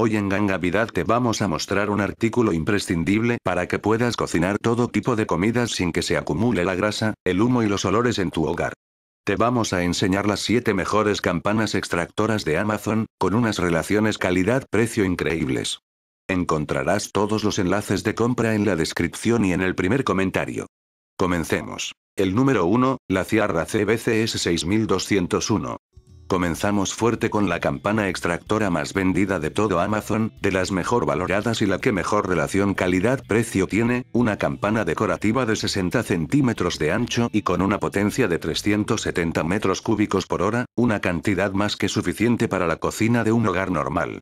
Hoy en Gangavidad te vamos a mostrar un artículo imprescindible para que puedas cocinar todo tipo de comidas sin que se acumule la grasa, el humo y los olores en tu hogar. Te vamos a enseñar las 7 mejores campanas extractoras de Amazon, con unas relaciones calidad-precio increíbles. Encontrarás todos los enlaces de compra en la descripción y en el primer comentario. Comencemos. El número 1, la Ciarra CBCS 6201. Comenzamos fuerte con la campana extractora más vendida de todo Amazon, de las mejor valoradas y la que mejor relación calidad-precio tiene, una campana decorativa de 60 centímetros de ancho y con una potencia de 370 metros cúbicos por hora, una cantidad más que suficiente para la cocina de un hogar normal.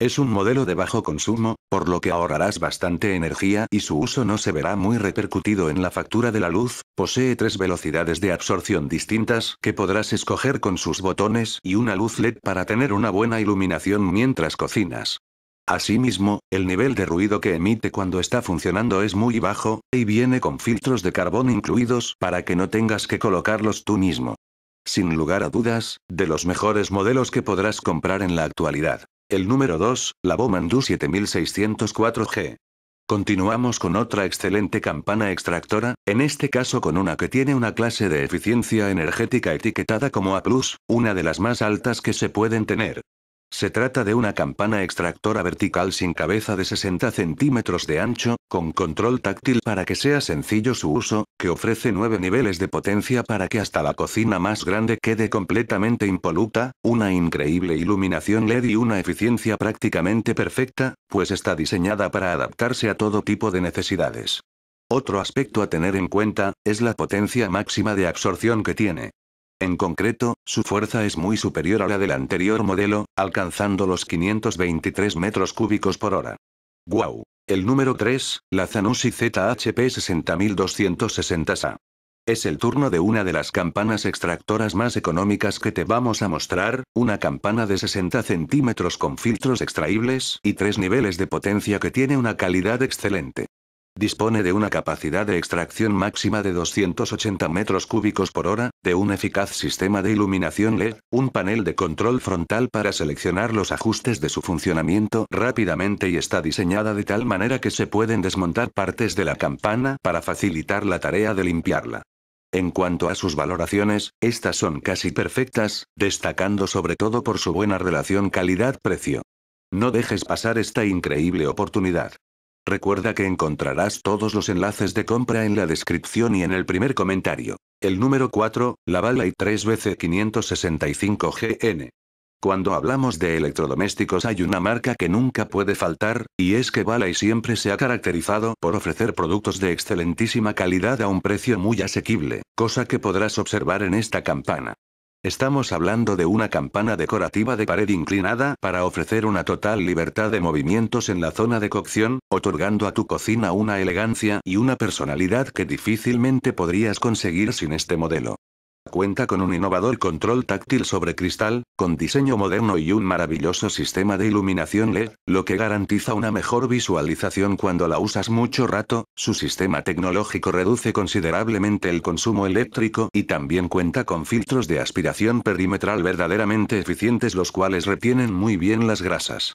Es un modelo de bajo consumo, por lo que ahorrarás bastante energía y su uso no se verá muy repercutido en la factura de la luz, posee tres velocidades de absorción distintas que podrás escoger con sus botones y una luz LED para tener una buena iluminación mientras cocinas. Asimismo, el nivel de ruido que emite cuando está funcionando es muy bajo, y viene con filtros de carbón incluidos para que no tengas que colocarlos tú mismo. Sin lugar a dudas, de los mejores modelos que podrás comprar en la actualidad. El número 2, la Bomandu 7604G. Continuamos con otra excelente campana extractora, en este caso con una que tiene una clase de eficiencia energética etiquetada como A+, una de las más altas que se pueden tener. Se trata de una campana extractora vertical sin cabeza de 60 centímetros de ancho, con control táctil para que sea sencillo su uso, que ofrece nueve niveles de potencia para que hasta la cocina más grande quede completamente impoluta, una increíble iluminación LED y una eficiencia prácticamente perfecta, pues está diseñada para adaptarse a todo tipo de necesidades. Otro aspecto a tener en cuenta, es la potencia máxima de absorción que tiene. En concreto, su fuerza es muy superior a la del anterior modelo, alcanzando los 523 metros cúbicos por hora. ¡Guau! El número 3, la Zanussi ZHP 60260 a Es el turno de una de las campanas extractoras más económicas que te vamos a mostrar, una campana de 60 centímetros con filtros extraíbles y tres niveles de potencia que tiene una calidad excelente. Dispone de una capacidad de extracción máxima de 280 metros cúbicos por hora, de un eficaz sistema de iluminación LED, un panel de control frontal para seleccionar los ajustes de su funcionamiento rápidamente y está diseñada de tal manera que se pueden desmontar partes de la campana para facilitar la tarea de limpiarla. En cuanto a sus valoraciones, estas son casi perfectas, destacando sobre todo por su buena relación calidad-precio. No dejes pasar esta increíble oportunidad. Recuerda que encontrarás todos los enlaces de compra en la descripción y en el primer comentario. El número 4, la bala y 3 bc 565 GN. Cuando hablamos de electrodomésticos hay una marca que nunca puede faltar, y es que Balay siempre se ha caracterizado por ofrecer productos de excelentísima calidad a un precio muy asequible, cosa que podrás observar en esta campana. Estamos hablando de una campana decorativa de pared inclinada para ofrecer una total libertad de movimientos en la zona de cocción, otorgando a tu cocina una elegancia y una personalidad que difícilmente podrías conseguir sin este modelo. Cuenta con un innovador control táctil sobre cristal, con diseño moderno y un maravilloso sistema de iluminación LED, lo que garantiza una mejor visualización cuando la usas mucho rato, su sistema tecnológico reduce considerablemente el consumo eléctrico y también cuenta con filtros de aspiración perimetral verdaderamente eficientes los cuales retienen muy bien las grasas.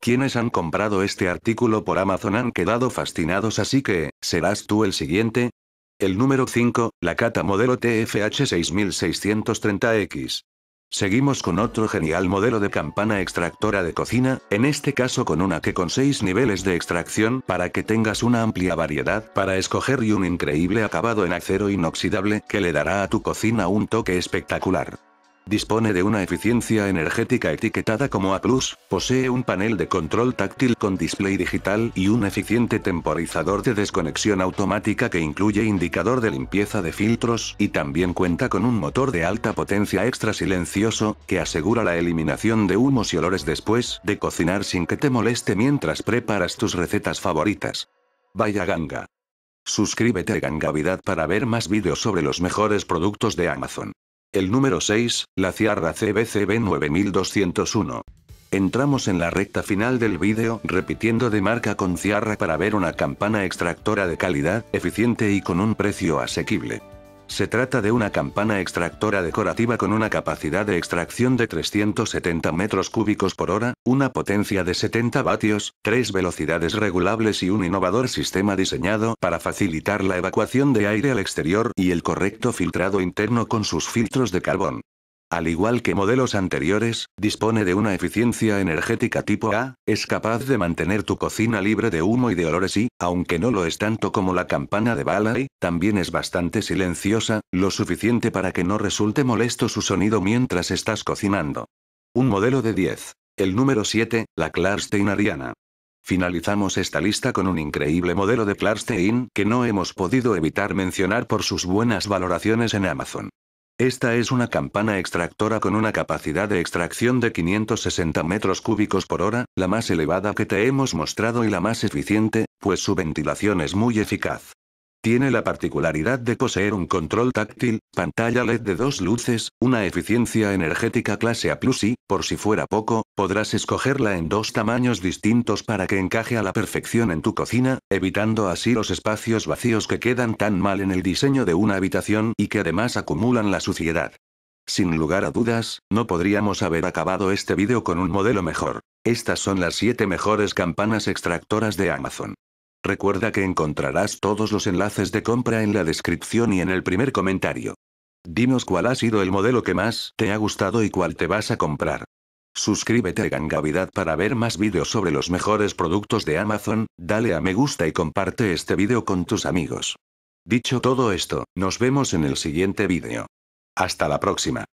Quienes han comprado este artículo por Amazon han quedado fascinados así que, ¿serás tú el siguiente? El número 5, la Cata modelo TFH6630X. Seguimos con otro genial modelo de campana extractora de cocina, en este caso con una que con 6 niveles de extracción para que tengas una amplia variedad para escoger y un increíble acabado en acero inoxidable que le dará a tu cocina un toque espectacular. Dispone de una eficiencia energética etiquetada como A+, posee un panel de control táctil con display digital y un eficiente temporizador de desconexión automática que incluye indicador de limpieza de filtros y también cuenta con un motor de alta potencia extra silencioso, que asegura la eliminación de humos y olores después de cocinar sin que te moleste mientras preparas tus recetas favoritas. Vaya ganga. Suscríbete a Gangavidad para ver más vídeos sobre los mejores productos de Amazon. El número 6, la Ciarra CBCB 9201. Entramos en la recta final del vídeo repitiendo de marca con Ciarra para ver una campana extractora de calidad, eficiente y con un precio asequible. Se trata de una campana extractora decorativa con una capacidad de extracción de 370 metros cúbicos por hora, una potencia de 70 vatios, tres velocidades regulables y un innovador sistema diseñado para facilitar la evacuación de aire al exterior y el correcto filtrado interno con sus filtros de carbón al igual que modelos anteriores, dispone de una eficiencia energética tipo A, es capaz de mantener tu cocina libre de humo y de olores y, aunque no lo es tanto como la campana de Balay, también es bastante silenciosa, lo suficiente para que no resulte molesto su sonido mientras estás cocinando. Un modelo de 10. El número 7, la Clarstein Ariana. Finalizamos esta lista con un increíble modelo de Clarstein que no hemos podido evitar mencionar por sus buenas valoraciones en Amazon. Esta es una campana extractora con una capacidad de extracción de 560 metros cúbicos por hora, la más elevada que te hemos mostrado y la más eficiente, pues su ventilación es muy eficaz. Tiene la particularidad de poseer un control táctil, pantalla LED de dos luces, una eficiencia energética clase A plus y, por si fuera poco, podrás escogerla en dos tamaños distintos para que encaje a la perfección en tu cocina, evitando así los espacios vacíos que quedan tan mal en el diseño de una habitación y que además acumulan la suciedad. Sin lugar a dudas, no podríamos haber acabado este vídeo con un modelo mejor. Estas son las 7 mejores campanas extractoras de Amazon. Recuerda que encontrarás todos los enlaces de compra en la descripción y en el primer comentario. Dinos cuál ha sido el modelo que más te ha gustado y cuál te vas a comprar. Suscríbete a Gangavidad para ver más vídeos sobre los mejores productos de Amazon, dale a me gusta y comparte este vídeo con tus amigos. Dicho todo esto, nos vemos en el siguiente vídeo. Hasta la próxima.